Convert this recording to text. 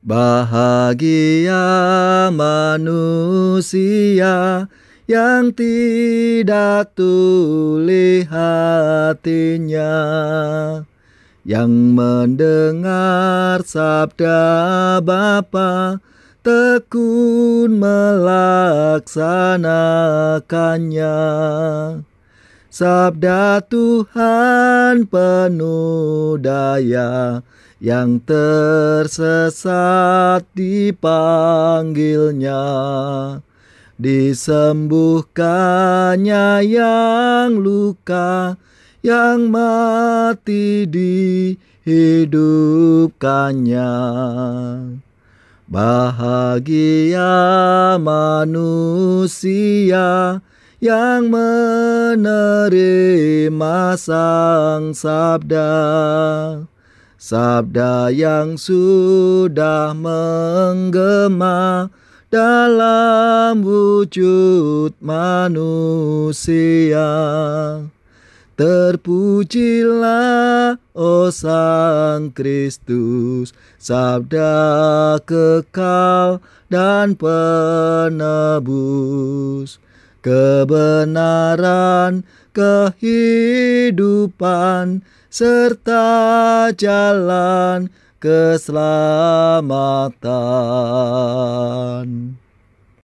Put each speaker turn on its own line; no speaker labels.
Bahagia manusia yang tidak tuli hatinya yang mendengar sabda Bapa tekun melaksanakannya Sabda Tuhan penuh daya yang tersesat dipanggilnya Disembuhkannya yang luka yang mati dihidupkannya Bahagia manusia yang menerima sang sabda Sabda yang sudah menggema dalam wujud manusia. Terpujilah, oh Sang Kristus, sabda kekal dan penebus kebenaran, kehidupan, serta jalan keselamatan.